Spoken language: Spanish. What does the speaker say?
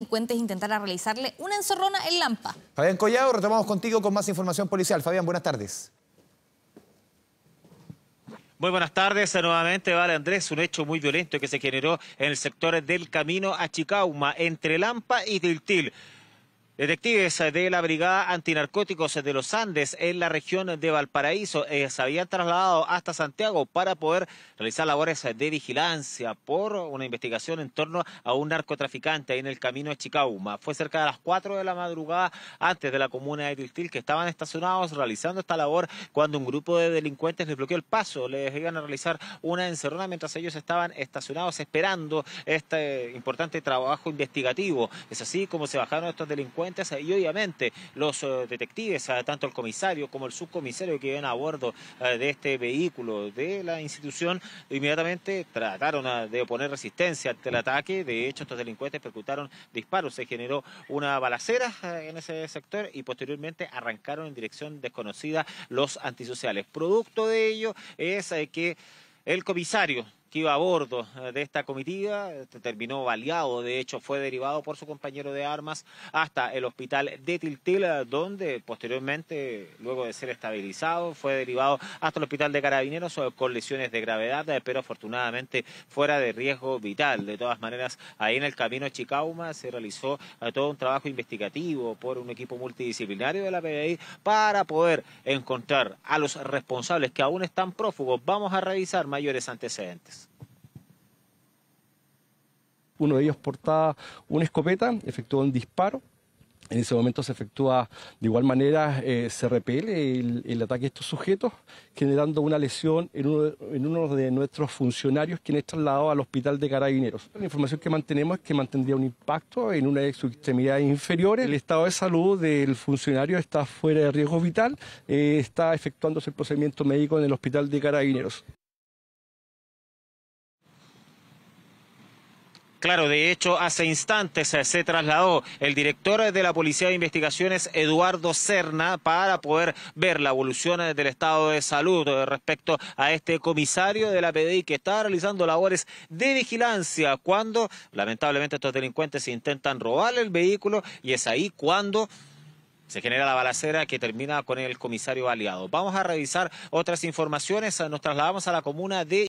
delincuentes a realizarle una enzorrona en Lampa. Fabián Collado, retomamos contigo con más información policial. Fabián, buenas tardes. Muy buenas tardes, nuevamente vale Andrés, un hecho muy violento que se generó en el sector del camino a Chicauma, entre Lampa y Tiltil. Detectives de la Brigada Antinarcóticos de los Andes en la región de Valparaíso eh, se habían trasladado hasta Santiago para poder realizar labores de vigilancia por una investigación en torno a un narcotraficante en el camino de Chicauma. Fue cerca de las 4 de la madrugada antes de la comuna de Tiltil que estaban estacionados realizando esta labor cuando un grupo de delincuentes les bloqueó el paso. Les iban a realizar una encerrona mientras ellos estaban estacionados esperando este importante trabajo investigativo. Es así como se bajaron estos delincuentes eh, y obviamente los eh, detectives, eh, tanto el comisario como el subcomisario que iban a bordo de este vehículo de la institución, inmediatamente trataron de oponer resistencia ante el ataque. De hecho, estos delincuentes percutaron disparos. Se generó una balacera en ese sector y posteriormente arrancaron en dirección desconocida los antisociales. Producto de ello es que el comisario que iba a bordo eh, de esta comitiva, este, terminó baleado, de hecho fue derivado por su compañero de armas hasta el hospital de Tiltil, eh, donde posteriormente, luego de ser estabilizado, fue derivado hasta el hospital de Carabineros eh, con lesiones de gravedad, pero afortunadamente fuera de riesgo vital. De todas maneras, ahí en el camino a Chicauma se realizó todo un trabajo investigativo por un equipo multidisciplinario de la PBI para poder encontrar a los responsables que aún están prófugos. Vamos a revisar mayores antecedentes uno de ellos portaba una escopeta, efectuó un disparo, en ese momento se efectúa de igual manera, eh, se repele el, ataque a estos sujetos, generando una lesión en uno, de, nuestros funcionarios, quien es trasladado al hospital de carabineros. La información que mantenemos es que mantendría un impacto en una de sus extremidades inferiores. El estado de salud del funcionario está fuera de riesgo vital, eh, está efectuándose el procedimiento médico en el hospital de carabineros. Claro, de hecho, hace instantes eh, se trasladó el director de la Policía de Investigaciones, Eduardo Cerna, para poder ver la evolución eh, del estado de salud eh, respecto a este comisario de la PDI que está realizando labores de vigilancia cuando, lamentablemente, estos delincuentes intentan robar el vehículo y es ahí cuando se genera la balacera que termina con el comisario aliado. Vamos a revisar otras informaciones, nos trasladamos a la comuna de...